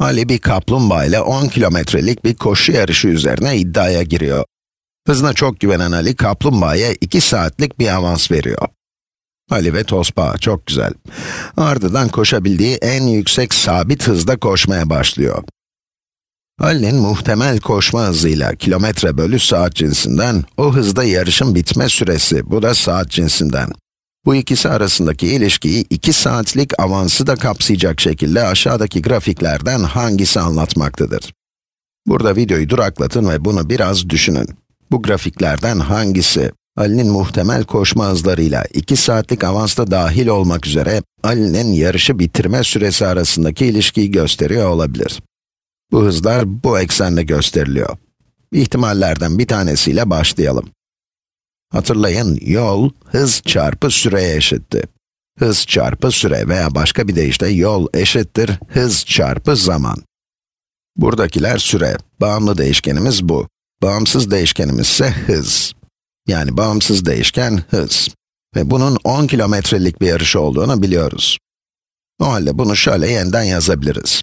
Ali bir kaplumbağa ile 10 kilometrelik bir koşu yarışı üzerine iddiaya giriyor. Hızına çok güvenen Ali, kaplumbağaya 2 saatlik bir avans veriyor. Ali ve tosbağa, çok güzel. Ardından koşabildiği en yüksek sabit hızda koşmaya başlıyor. Ali'nin muhtemel koşma hızıyla kilometre bölü saat cinsinden, o hızda yarışın bitme süresi, bu da saat cinsinden. Bu ikisi arasındaki ilişkiyi 2 saatlik avansı da kapsayacak şekilde aşağıdaki grafiklerden hangisi anlatmaktadır? Burada videoyu duraklatın ve bunu biraz düşünün. Bu grafiklerden hangisi, Ali'nin muhtemel koşma hızlarıyla 2 saatlik avansta dahil olmak üzere, Ali'nin yarışı bitirme süresi arasındaki ilişkiyi gösteriyor olabilir? Bu hızlar bu eksende gösteriliyor. İhtimallerden bir tanesiyle başlayalım. Hatırlayın, yol hız çarpı süreye eşitti. Hız çarpı süre veya başka bir deyişle yol eşittir hız çarpı zaman. Buradakiler süre, bağımlı değişkenimiz bu. Bağımsız değişkenimiz ise hız. Yani bağımsız değişken hız. Ve bunun 10 kilometrelik bir yarış olduğunu biliyoruz. O halde bunu şöyle yeniden yazabiliriz.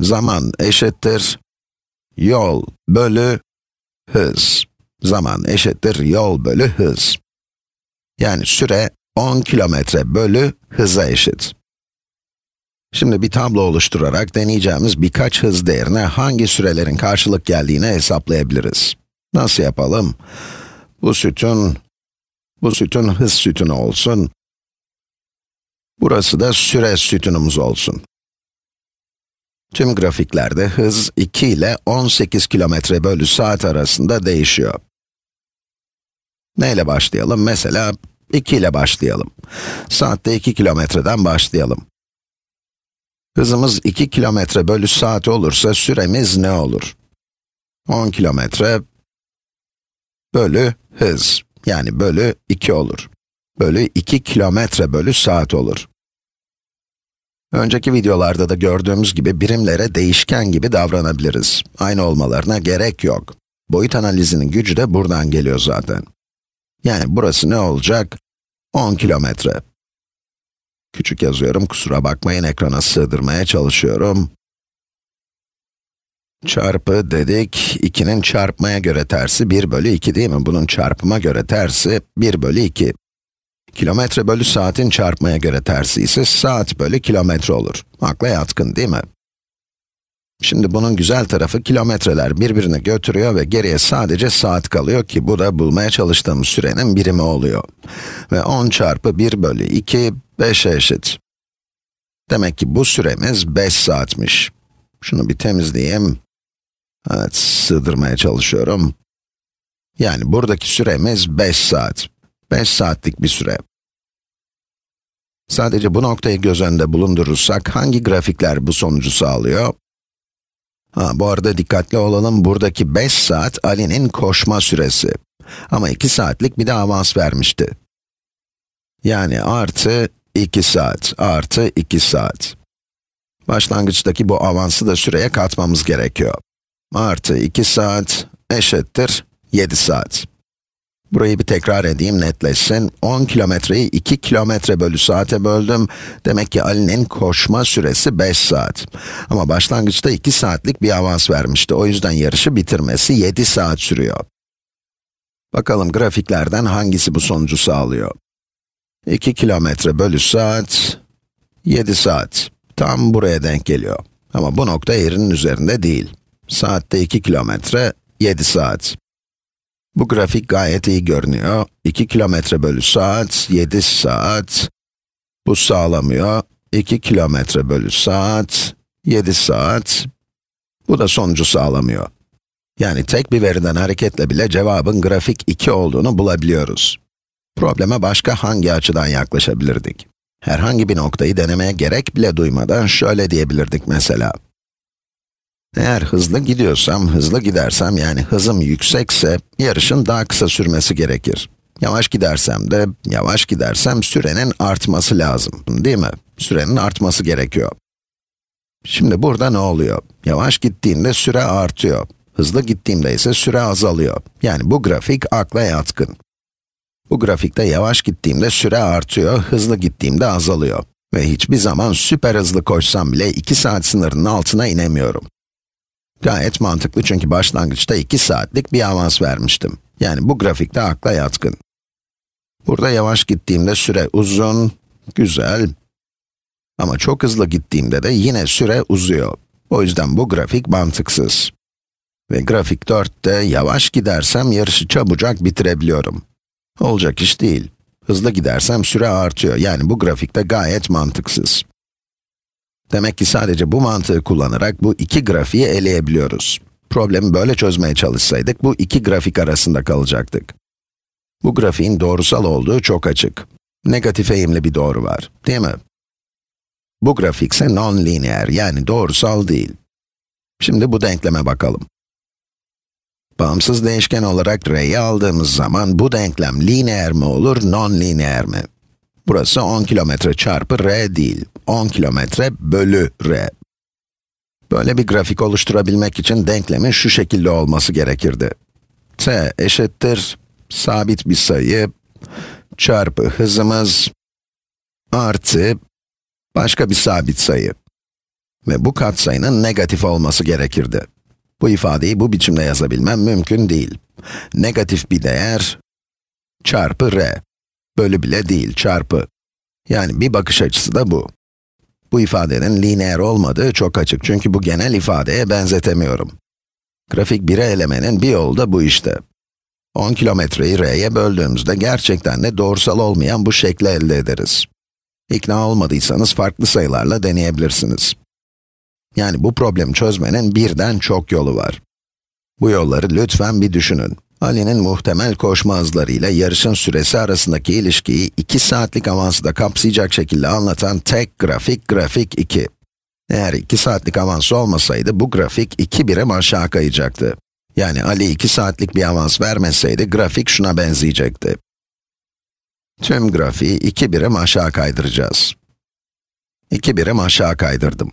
Zaman eşittir yol bölü hız. Zaman eşittir yol bölü hız. Yani süre 10 kilometre bölü hıza eşit. Şimdi bir tablo oluşturarak deneyeceğimiz birkaç hız değerine hangi sürelerin karşılık geldiğini hesaplayabiliriz. Nasıl yapalım? Bu sütun, bu sütun hız sütunu olsun. Burası da süre sütunumuz olsun. Tüm grafiklerde hız 2 ile 18 kilometre bölü saat arasında değişiyor. Neyle başlayalım? Mesela 2 ile başlayalım. Saatte 2 kilometreden başlayalım. Hızımız 2 kilometre bölü saat olursa süremiz ne olur? 10 kilometre bölü hız, yani bölü 2 olur. Bölü 2 kilometre bölü saat olur. Önceki videolarda da gördüğümüz gibi birimlere değişken gibi davranabiliriz. Aynı olmalarına gerek yok. Boyut analizinin gücü de buradan geliyor zaten. Yani burası ne olacak? 10 kilometre. Küçük yazıyorum, kusura bakmayın ekrana sığdırmaya çalışıyorum. Çarpı dedik, 2'nin çarpmaya göre tersi 1 bölü 2 değil mi? Bunun çarpıma göre tersi 1 bölü 2. Kilometre bölü saatin çarpmaya göre tersi ise saat bölü kilometre olur. Akla yatkın değil mi? Şimdi bunun güzel tarafı kilometreler birbirini götürüyor ve geriye sadece saat kalıyor ki bu da bulmaya çalıştığımız sürenin birimi oluyor. Ve 10 çarpı 1 bölü 2, 5'e eşit. Demek ki bu süremiz 5 saatmiş. Şunu bir temizleyeyim. Evet, sığdırmaya çalışıyorum. Yani buradaki süremiz 5 saat. 5 saatlik bir süre. Sadece bu noktayı göz önünde bulundurursak hangi grafikler bu sonucu sağlıyor? Ha, bu arada dikkatli olalım, buradaki 5 saat Ali'nin koşma süresi. Ama 2 saatlik bir de avans vermişti. Yani artı 2 saat, artı 2 saat. Başlangıçtaki bu avansı da süreye katmamız gerekiyor. Artı 2 saat eşittir 7 saat. Burayı bir tekrar edeyim netleşsin. 10 kilometreyi 2 kilometre bölü saate böldüm. Demek ki Ali'nin koşma süresi 5 saat. Ama başlangıçta 2 saatlik bir avans vermişti. O yüzden yarışı bitirmesi 7 saat sürüyor. Bakalım grafiklerden hangisi bu sonucu sağlıyor? 2 kilometre bölü saat, 7 saat. Tam buraya denk geliyor. Ama bu nokta eğrinin üzerinde değil. Saatte 2 kilometre, 7 saat. Bu grafik gayet iyi görünüyor. 2 kilometre bölü saat, 7 saat. Bu sağlamıyor. 2 kilometre bölü saat, 7 saat. Bu da sonucu sağlamıyor. Yani tek bir veriden hareketle bile cevabın grafik 2 olduğunu bulabiliyoruz. Probleme başka hangi açıdan yaklaşabilirdik? Herhangi bir noktayı denemeye gerek bile duymadan şöyle diyebilirdik mesela. Eğer hızlı gidiyorsam, hızlı gidersem yani hızım yüksekse yarışın daha kısa sürmesi gerekir. Yavaş gidersem de, yavaş gidersem sürenin artması lazım, değil mi? Sürenin artması gerekiyor. Şimdi burada ne oluyor? Yavaş gittiğimde süre artıyor. Hızlı gittiğimde ise süre azalıyor. Yani bu grafik akla yatkın. Bu grafikte yavaş gittiğimde süre artıyor, hızlı gittiğimde azalıyor. Ve hiçbir zaman süper hızlı koşsam bile 2 saat sınırının altına inemiyorum. Gayet mantıklı çünkü başlangıçta 2 saatlik bir avans vermiştim. Yani bu grafikte akla yatkın. Burada yavaş gittiğimde süre uzun, güzel. Ama çok hızlı gittiğimde de yine süre uzuyor. O yüzden bu grafik mantıksız. Ve grafik 4'te yavaş gidersem yarışı çabucak bitirebiliyorum. Olacak iş değil. Hızlı gidersem süre artıyor. Yani bu grafikte gayet mantıksız. Demek ki sadece bu mantığı kullanarak bu iki grafiği eleyebiliyoruz. Problemi böyle çözmeye çalışsaydık bu iki grafik arasında kalacaktık. Bu grafiğin doğrusal olduğu çok açık. Negatif eğimli bir doğru var, değil mi? Bu grafik ise non-lineer, yani doğrusal değil. Şimdi bu denkleme bakalım. Bağımsız değişken olarak r'yi aldığımız zaman bu denklem lineer mi olur, non-lineer mi? Burası 10 kilometre çarpı r değil, 10 kilometre bölü r. Böyle bir grafik oluşturabilmek için denklemin şu şekilde olması gerekirdi. t eşittir, sabit bir sayı, çarpı hızımız, artı başka bir sabit sayı. Ve bu katsayının negatif olması gerekirdi. Bu ifadeyi bu biçimde yazabilmem mümkün değil. Negatif bir değer çarpı r. Bölü bile değil, çarpı. Yani bir bakış açısı da bu. Bu ifadenin lineer olmadığı çok açık çünkü bu genel ifadeye benzetemiyorum. Grafik 1'e elemenin bir yolu da bu işte. 10 kilometreyi r'ye böldüğümüzde gerçekten de doğrusal olmayan bu şekli elde ederiz. İkna olmadıysanız farklı sayılarla deneyebilirsiniz. Yani bu problemi çözmenin birden çok yolu var. Bu yolları lütfen bir düşünün. Ali'nin muhtemel koşma hızlarıyla yarışın süresi arasındaki ilişkiyi 2 saatlik avansı da kapsayacak şekilde anlatan tek grafik, grafik 2. Eğer 2 saatlik avansı olmasaydı bu grafik 2 birim aşağı kayacaktı. Yani Ali 2 saatlik bir avans vermeseydi grafik şuna benzeyecekti. Tüm grafiği 2 birim aşağı kaydıracağız. 2 birim aşağı kaydırdım.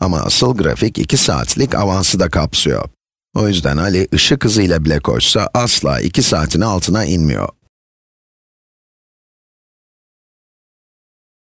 Ama asıl grafik 2 saatlik avansı da kapsıyor. O yüzden Ali ışık hızıyla bile koşsa asla 2 saatin altına inmiyor.